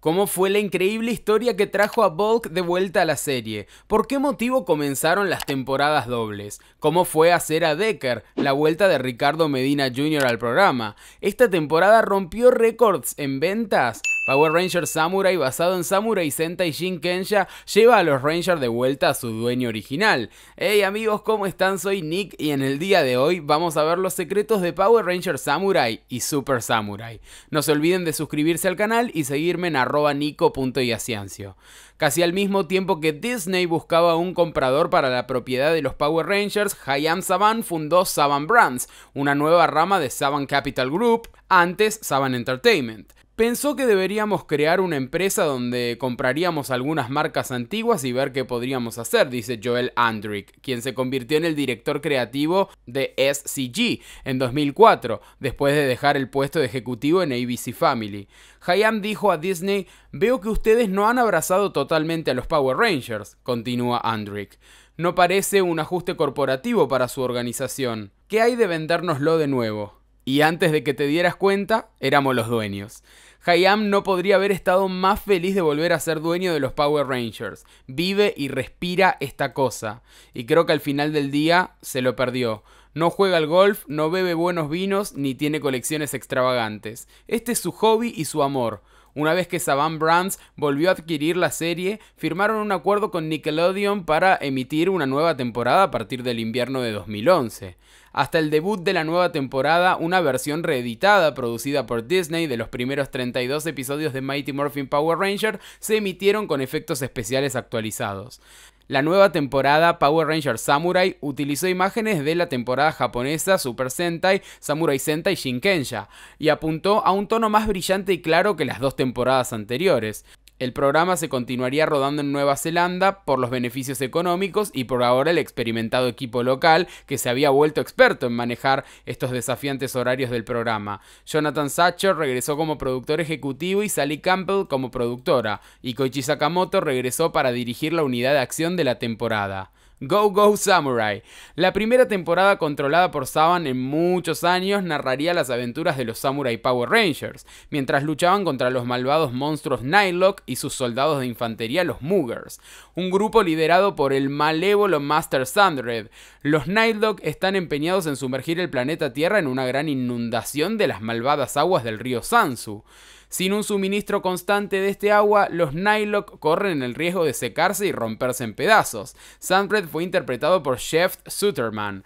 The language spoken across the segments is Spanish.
¿Cómo fue la increíble historia que trajo a Bulk de vuelta a la serie? ¿Por qué motivo comenzaron las temporadas dobles? ¿Cómo fue hacer a Decker la vuelta de Ricardo Medina Jr. al programa? ¿Esta temporada rompió récords en ventas? Power Ranger Samurai, basado en Samurai Sentai Kensha, lleva a los Rangers de vuelta a su dueño original. Hey amigos, ¿cómo están? Soy Nick y en el día de hoy vamos a ver los secretos de Power Ranger Samurai y Super Samurai. No se olviden de suscribirse al canal y seguirme en arroba nico.yaciancio. Casi al mismo tiempo que Disney buscaba un comprador para la propiedad de los Power Rangers, Hayam Saban fundó Saban Brands, una nueva rama de Saban Capital Group, antes Saban Entertainment pensó que deberíamos crear una empresa donde compraríamos algunas marcas antiguas y ver qué podríamos hacer, dice Joel Andrick, quien se convirtió en el director creativo de SCG en 2004, después de dejar el puesto de ejecutivo en ABC Family. Hayam dijo a Disney, veo que ustedes no han abrazado totalmente a los Power Rangers, continúa Andrick. No parece un ajuste corporativo para su organización. ¿Qué hay de vendérnoslo de nuevo? Y antes de que te dieras cuenta, éramos los dueños. Hayam no podría haber estado más feliz de volver a ser dueño de los Power Rangers. Vive y respira esta cosa. Y creo que al final del día se lo perdió. No juega al golf, no bebe buenos vinos, ni tiene colecciones extravagantes. Este es su hobby y su amor. Una vez que Saban Brands volvió a adquirir la serie, firmaron un acuerdo con Nickelodeon para emitir una nueva temporada a partir del invierno de 2011. Hasta el debut de la nueva temporada, una versión reeditada producida por Disney de los primeros 32 episodios de Mighty Morphin Power Ranger se emitieron con efectos especiales actualizados. La nueva temporada Power Ranger Samurai utilizó imágenes de la temporada japonesa Super Sentai, Samurai Sentai Shinkenja y apuntó a un tono más brillante y claro que las dos temporadas anteriores. El programa se continuaría rodando en Nueva Zelanda por los beneficios económicos y por ahora el experimentado equipo local que se había vuelto experto en manejar estos desafiantes horarios del programa. Jonathan Satcher regresó como productor ejecutivo y Sally Campbell como productora, y Koichi Sakamoto regresó para dirigir la unidad de acción de la temporada. Go Go Samurai. La primera temporada controlada por Saban en muchos años narraría las aventuras de los Samurai Power Rangers, mientras luchaban contra los malvados monstruos Nightlock y sus soldados de infantería los Moogers. un grupo liderado por el malévolo Master Sandred. Los Nightlock están empeñados en sumergir el planeta Tierra en una gran inundación de las malvadas aguas del río Sansu. Sin un suministro constante de este agua, los Nylock corren el riesgo de secarse y romperse en pedazos. Sandred fue interpretado por Jeff Sutterman.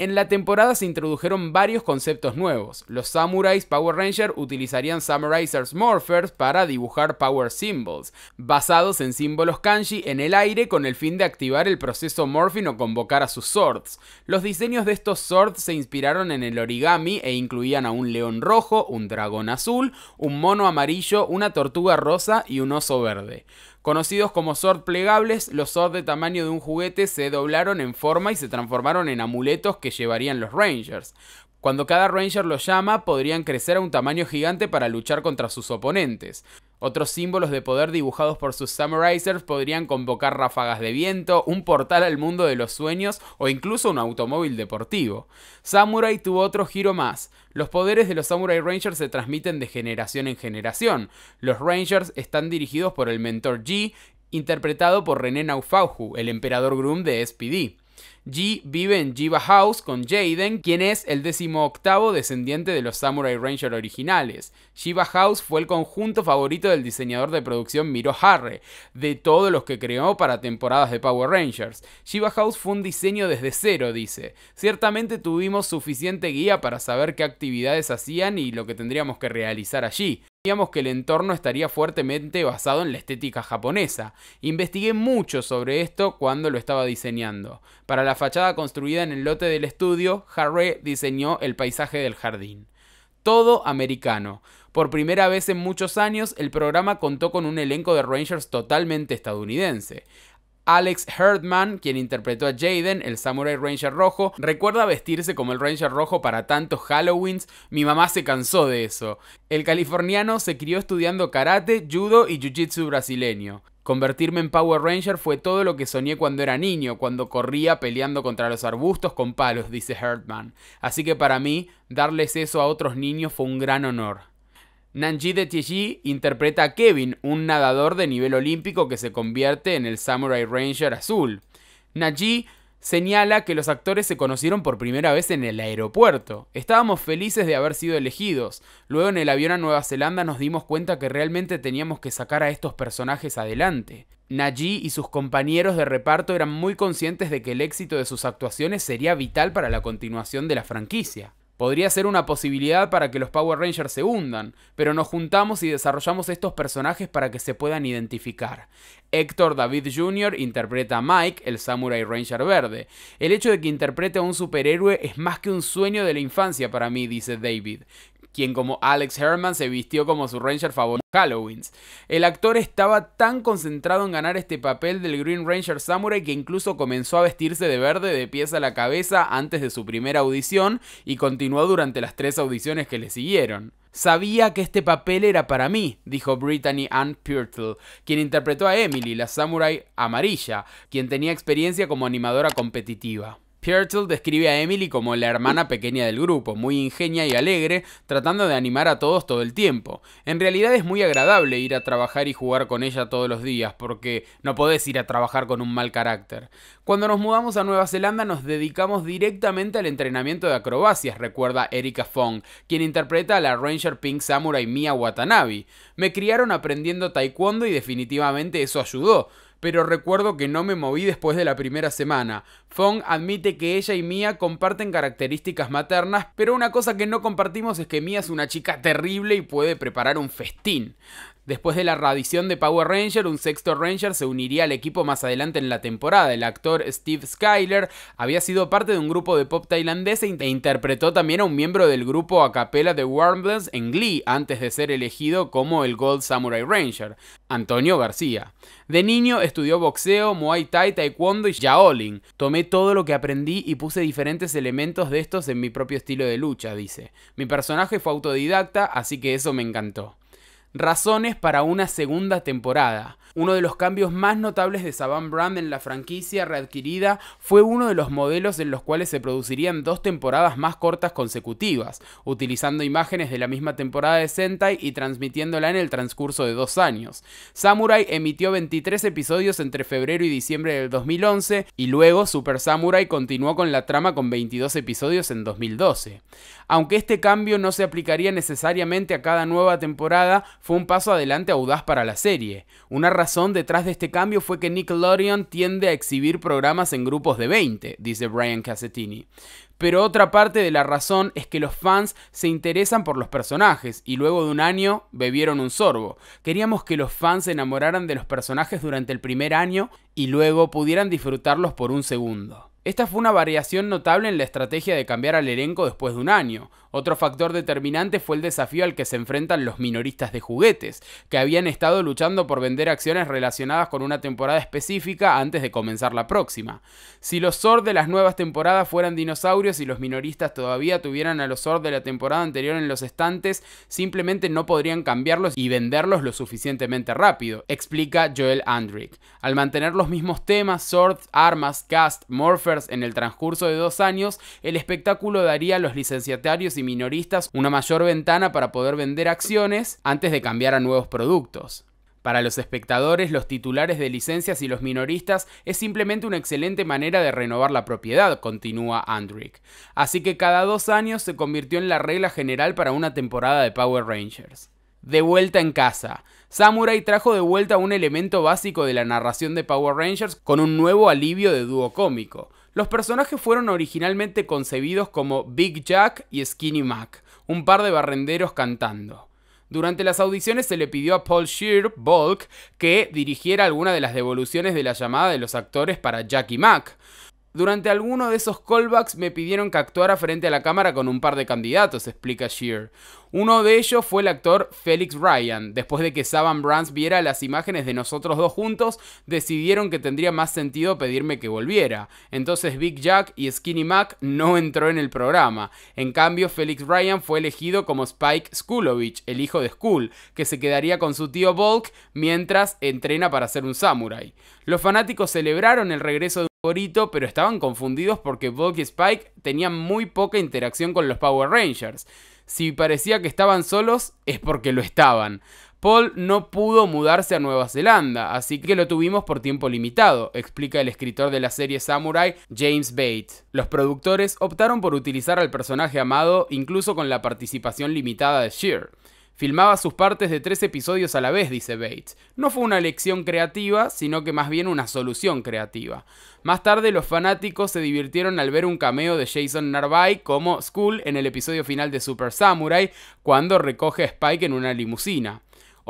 En la temporada se introdujeron varios conceptos nuevos. Los Samurais Power Rangers utilizarían Samurizers Morphers para dibujar Power Symbols, basados en símbolos kanji en el aire con el fin de activar el proceso Morphin o convocar a sus swords. Los diseños de estos swords se inspiraron en el origami e incluían a un león rojo, un dragón azul, un mono amarillo, una tortuga rosa y un oso verde. Conocidos como Sword plegables, los Zord de tamaño de un juguete se doblaron en forma y se transformaron en amuletos que llevarían los Rangers. Cuando cada Ranger los llama, podrían crecer a un tamaño gigante para luchar contra sus oponentes. Otros símbolos de poder dibujados por sus Summarizers podrían convocar ráfagas de viento, un portal al mundo de los sueños o incluso un automóvil deportivo. Samurai tuvo otro giro más. Los poderes de los Samurai Rangers se transmiten de generación en generación. Los Rangers están dirigidos por el mentor G, interpretado por René Naufauhu, el emperador groom de SPD. G vive en Jiva House con Jaden, quien es el decimoctavo descendiente de los Samurai Ranger originales. Jiva House fue el conjunto favorito del diseñador de producción Miro Harre, de todos los que creó para temporadas de Power Rangers. Jiva House fue un diseño desde cero, dice. Ciertamente tuvimos suficiente guía para saber qué actividades hacían y lo que tendríamos que realizar allí. Digamos que el entorno estaría fuertemente basado en la estética japonesa. Investigué mucho sobre esto cuando lo estaba diseñando. Para la fachada construida en el lote del estudio, Harre diseñó el paisaje del jardín. Todo americano. Por primera vez en muchos años, el programa contó con un elenco de Rangers totalmente estadounidense. Alex Herdman, quien interpretó a Jaden, el Samurai Ranger rojo, recuerda vestirse como el Ranger rojo para tantos Halloweens. Mi mamá se cansó de eso. El californiano se crió estudiando karate, judo y jiu-jitsu brasileño. Convertirme en Power Ranger fue todo lo que soñé cuando era niño, cuando corría peleando contra los arbustos con palos, dice Herdman. Así que para mí, darles eso a otros niños fue un gran honor. Nanji de Tieji interpreta a Kevin, un nadador de nivel olímpico que se convierte en el Samurai Ranger azul. Nanji señala que los actores se conocieron por primera vez en el aeropuerto. Estábamos felices de haber sido elegidos. Luego en el avión a Nueva Zelanda nos dimos cuenta que realmente teníamos que sacar a estos personajes adelante. Nanji y sus compañeros de reparto eran muy conscientes de que el éxito de sus actuaciones sería vital para la continuación de la franquicia. Podría ser una posibilidad para que los Power Rangers se hundan, pero nos juntamos y desarrollamos estos personajes para que se puedan identificar. Héctor David Jr. interpreta a Mike, el Samurai Ranger verde. El hecho de que interprete a un superhéroe es más que un sueño de la infancia para mí, dice David quien como Alex Herman se vistió como su Ranger favorito en Halloween. El actor estaba tan concentrado en ganar este papel del Green Ranger Samurai que incluso comenzó a vestirse de verde de pies a la cabeza antes de su primera audición y continuó durante las tres audiciones que le siguieron. Sabía que este papel era para mí, dijo Brittany Ann Pirtle, quien interpretó a Emily, la samurai amarilla, quien tenía experiencia como animadora competitiva. Piertel describe a Emily como la hermana pequeña del grupo, muy ingenia y alegre, tratando de animar a todos todo el tiempo. En realidad es muy agradable ir a trabajar y jugar con ella todos los días, porque no podés ir a trabajar con un mal carácter. Cuando nos mudamos a Nueva Zelanda nos dedicamos directamente al entrenamiento de acrobacias, recuerda Erika Fong, quien interpreta a la Ranger Pink Samurai Mia Watanabe. Me criaron aprendiendo taekwondo y definitivamente eso ayudó pero recuerdo que no me moví después de la primera semana. Fong admite que ella y Mia comparten características maternas, pero una cosa que no compartimos es que Mia es una chica terrible y puede preparar un festín. Después de la radición de Power Ranger, un sexto Ranger se uniría al equipo más adelante en la temporada. El actor Steve Skyler había sido parte de un grupo de pop tailandés e interpretó también a un miembro del grupo a capela de Wormless en Glee, antes de ser elegido como el Gold Samurai Ranger, Antonio García. De niño estudió boxeo, muay thai, taekwondo y jaolin. Tomé todo lo que aprendí y puse diferentes elementos de estos en mi propio estilo de lucha, dice. Mi personaje fue autodidacta, así que eso me encantó razones para una segunda temporada. Uno de los cambios más notables de Saban Brand en la franquicia readquirida fue uno de los modelos en los cuales se producirían dos temporadas más cortas consecutivas, utilizando imágenes de la misma temporada de Sentai y transmitiéndola en el transcurso de dos años. Samurai emitió 23 episodios entre febrero y diciembre del 2011 y luego Super Samurai continuó con la trama con 22 episodios en 2012. Aunque este cambio no se aplicaría necesariamente a cada nueva temporada, fue un paso adelante audaz para la serie. Una razón detrás de este cambio fue que Nickelodeon tiende a exhibir programas en grupos de 20, dice Brian Cassettini. Pero otra parte de la razón es que los fans se interesan por los personajes y luego de un año bebieron un sorbo. Queríamos que los fans se enamoraran de los personajes durante el primer año y luego pudieran disfrutarlos por un segundo. Esta fue una variación notable en la estrategia de cambiar al elenco después de un año. Otro factor determinante fue el desafío al que se enfrentan los minoristas de juguetes, que habían estado luchando por vender acciones relacionadas con una temporada específica antes de comenzar la próxima. Si los Zord de las nuevas temporadas fueran dinosaurios y los minoristas todavía tuvieran a los Zord de la temporada anterior en los estantes, simplemente no podrían cambiarlos y venderlos lo suficientemente rápido, explica Joel Andrick. Al mantener los mismos temas, Zord, armas, cast, morpher, en el transcurso de dos años, el espectáculo daría a los licenciatarios y minoristas una mayor ventana para poder vender acciones antes de cambiar a nuevos productos. Para los espectadores, los titulares de licencias y los minoristas es simplemente una excelente manera de renovar la propiedad, continúa Andrick. Así que cada dos años se convirtió en la regla general para una temporada de Power Rangers de vuelta en casa. Samurai trajo de vuelta un elemento básico de la narración de Power Rangers con un nuevo alivio de dúo cómico. Los personajes fueron originalmente concebidos como Big Jack y Skinny Mac, un par de barrenderos cantando. Durante las audiciones se le pidió a Paul Shear, Bulk, que dirigiera alguna de las devoluciones de la llamada de los actores para Jack y Mac. Durante alguno de esos callbacks me pidieron que actuara frente a la cámara con un par de candidatos, explica Shear. Uno de ellos fue el actor Felix Ryan. Después de que Saban Brands viera las imágenes de nosotros dos juntos, decidieron que tendría más sentido pedirme que volviera. Entonces Big Jack y Skinny Mac no entró en el programa. En cambio, Felix Ryan fue elegido como Spike Skulovich, el hijo de Skull, que se quedaría con su tío Volk mientras entrena para ser un samurai. Los fanáticos celebraron el regreso de pero estaban confundidos porque Vogue y Spike tenían muy poca interacción con los Power Rangers. Si parecía que estaban solos, es porque lo estaban. Paul no pudo mudarse a Nueva Zelanda, así que lo tuvimos por tiempo limitado, explica el escritor de la serie Samurai, James Bates. Los productores optaron por utilizar al personaje amado incluso con la participación limitada de Sheer. Filmaba sus partes de tres episodios a la vez, dice Bates. No fue una elección creativa, sino que más bien una solución creativa. Más tarde, los fanáticos se divirtieron al ver un cameo de Jason Narvai como Skull en el episodio final de Super Samurai, cuando recoge a Spike en una limusina.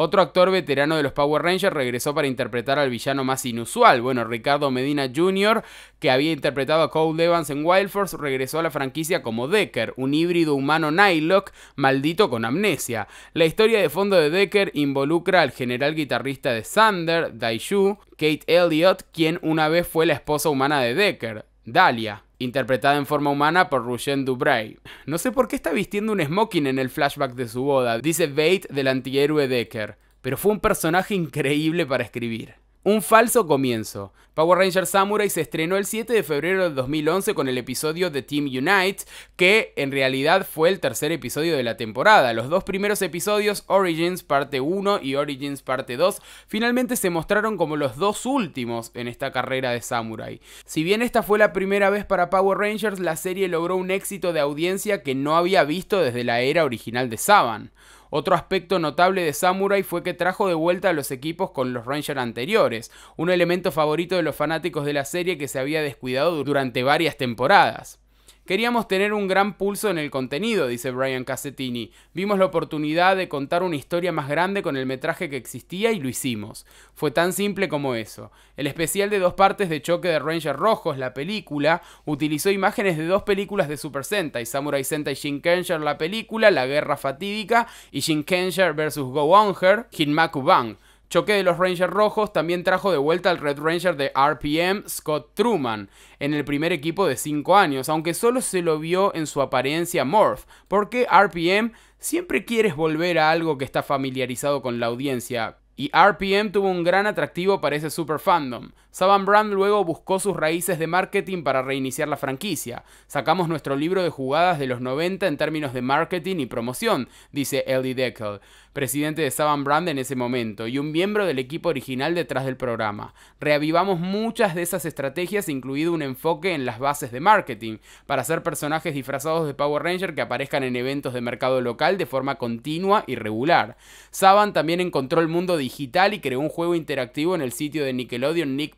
Otro actor veterano de los Power Rangers regresó para interpretar al villano más inusual. Bueno, Ricardo Medina Jr., que había interpretado a Cole Evans en Wild Force, regresó a la franquicia como Decker, un híbrido humano nylock maldito con amnesia. La historia de fondo de Decker involucra al general guitarrista de Thunder, Daishu, Kate Elliott, quien una vez fue la esposa humana de Decker, Dahlia interpretada en forma humana por Ruggen Dubray. No sé por qué está vistiendo un smoking en el flashback de su boda, dice Bate del antihéroe Decker, pero fue un personaje increíble para escribir. Un falso comienzo. Power Rangers Samurai se estrenó el 7 de febrero de 2011 con el episodio de Team Unite, que en realidad fue el tercer episodio de la temporada. Los dos primeros episodios, Origins parte 1 y Origins parte 2, finalmente se mostraron como los dos últimos en esta carrera de Samurai. Si bien esta fue la primera vez para Power Rangers, la serie logró un éxito de audiencia que no había visto desde la era original de Saban. Otro aspecto notable de Samurai fue que trajo de vuelta a los equipos con los Rangers anteriores, un elemento favorito de los fanáticos de la serie que se había descuidado durante varias temporadas. Queríamos tener un gran pulso en el contenido, dice Brian Cassettini. Vimos la oportunidad de contar una historia más grande con el metraje que existía y lo hicimos. Fue tan simple como eso. El especial de dos partes de choque de Ranger Rojos, la película, utilizó imágenes de dos películas de Super Sentai, Samurai Sentai Shinkenger la película, La Guerra Fatídica y Shinkenger vs. Go Onger, Hinmaku Bang choque de los Rangers rojos también trajo de vuelta al Red Ranger de RPM, Scott Truman, en el primer equipo de 5 años, aunque solo se lo vio en su apariencia Morph, porque RPM siempre quieres volver a algo que está familiarizado con la audiencia, y RPM tuvo un gran atractivo para ese super fandom. Saban Brand luego buscó sus raíces de marketing para reiniciar la franquicia. Sacamos nuestro libro de jugadas de los 90 en términos de marketing y promoción, dice Ellie Deckel, presidente de Saban Brand en ese momento y un miembro del equipo original detrás del programa. Reavivamos muchas de esas estrategias, incluido un enfoque en las bases de marketing, para hacer personajes disfrazados de Power Ranger que aparezcan en eventos de mercado local de forma continua y regular. Saban también encontró el mundo digital y creó un juego interactivo en el sitio de Nickelodeon Nick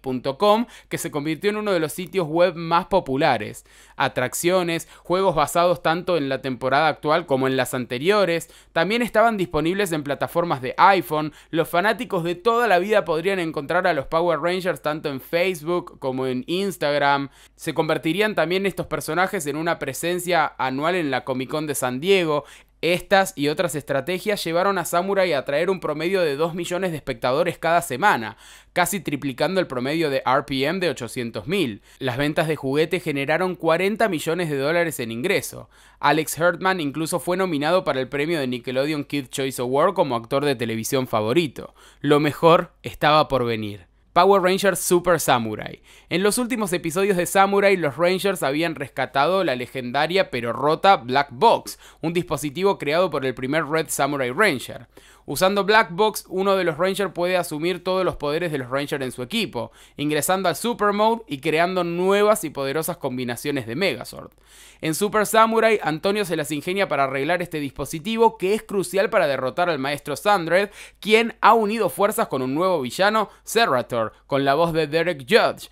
que se convirtió en uno de los sitios web más populares. Atracciones, juegos basados tanto en la temporada actual como en las anteriores, también estaban disponibles en plataformas de iPhone. Los fanáticos de toda la vida podrían encontrar a los Power Rangers tanto en Facebook como en Instagram. Se convertirían también estos personajes en una presencia anual en la Comic Con de San Diego. Estas y otras estrategias llevaron a Samurai a atraer un promedio de 2 millones de espectadores cada semana, casi triplicando el promedio de RPM de 800.000. Las ventas de juguetes generaron 40 millones de dólares en ingreso. Alex Hertman incluso fue nominado para el premio de Nickelodeon Kid Choice Award como actor de televisión favorito. Lo mejor estaba por venir. Power Rangers Super Samurai. En los últimos episodios de Samurai, los Rangers habían rescatado la legendaria pero rota Black Box, un dispositivo creado por el primer Red Samurai Ranger. Usando Black Box, uno de los Rangers puede asumir todos los poderes de los Rangers en su equipo, ingresando al Super Mode y creando nuevas y poderosas combinaciones de Megazord. En Super Samurai, Antonio se las ingenia para arreglar este dispositivo que es crucial para derrotar al maestro Sandred, quien ha unido fuerzas con un nuevo villano, Serrator, con la voz de Derek Judge.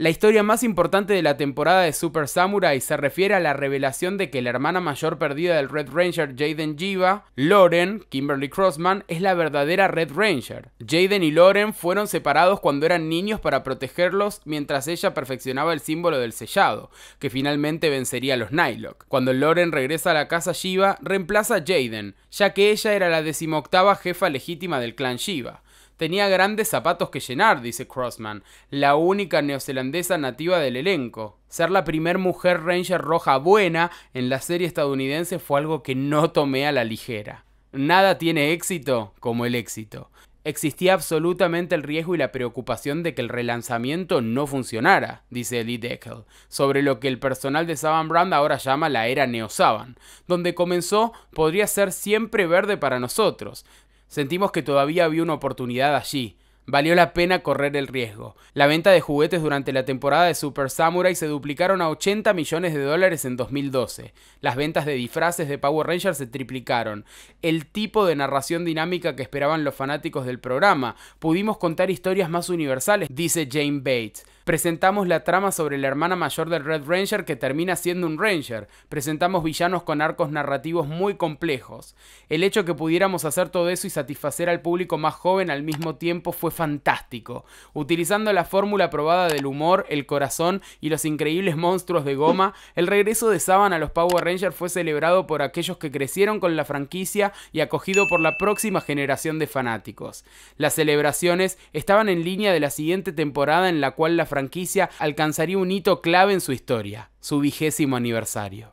La historia más importante de la temporada de Super Samurai se refiere a la revelación de que la hermana mayor perdida del Red Ranger Jaden Jiva, Loren Kimberly Crossman, es la verdadera Red Ranger. Jaden y Loren fueron separados cuando eran niños para protegerlos mientras ella perfeccionaba el símbolo del sellado, que finalmente vencería a los nylock Cuando Loren regresa a la casa Shiva, reemplaza a Jaden, ya que ella era la decimoctava jefa legítima del clan Shiva. Tenía grandes zapatos que llenar, dice Crossman, la única neozelandesa nativa del elenco. Ser la primer mujer ranger roja buena en la serie estadounidense fue algo que no tomé a la ligera. Nada tiene éxito como el éxito. Existía absolutamente el riesgo y la preocupación de que el relanzamiento no funcionara, dice Lee Deckel, sobre lo que el personal de Saban Brand ahora llama la era Neo Saban. Donde comenzó podría ser siempre verde para nosotros. Sentimos que todavía había una oportunidad allí. Valió la pena correr el riesgo. La venta de juguetes durante la temporada de Super Samurai se duplicaron a 80 millones de dólares en 2012. Las ventas de disfraces de Power Rangers se triplicaron. El tipo de narración dinámica que esperaban los fanáticos del programa. Pudimos contar historias más universales, dice Jane Bates. Presentamos la trama sobre la hermana mayor del Red Ranger que termina siendo un Ranger. Presentamos villanos con arcos narrativos muy complejos. El hecho que pudiéramos hacer todo eso y satisfacer al público más joven al mismo tiempo fue fantástico. Utilizando la fórmula probada del humor, el corazón y los increíbles monstruos de goma, el regreso de Saban a los Power Rangers fue celebrado por aquellos que crecieron con la franquicia y acogido por la próxima generación de fanáticos. Las celebraciones estaban en línea de la siguiente temporada en la cual la franquicia franquicia alcanzaría un hito clave en su historia, su vigésimo aniversario.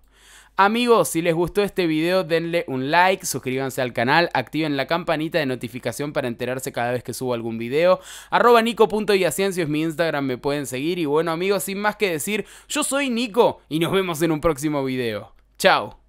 Amigos, si les gustó este video denle un like, suscríbanse al canal, activen la campanita de notificación para enterarse cada vez que subo algún video. Arroba es mi Instagram, me pueden seguir. Y bueno amigos, sin más que decir, yo soy Nico y nos vemos en un próximo video. Chao.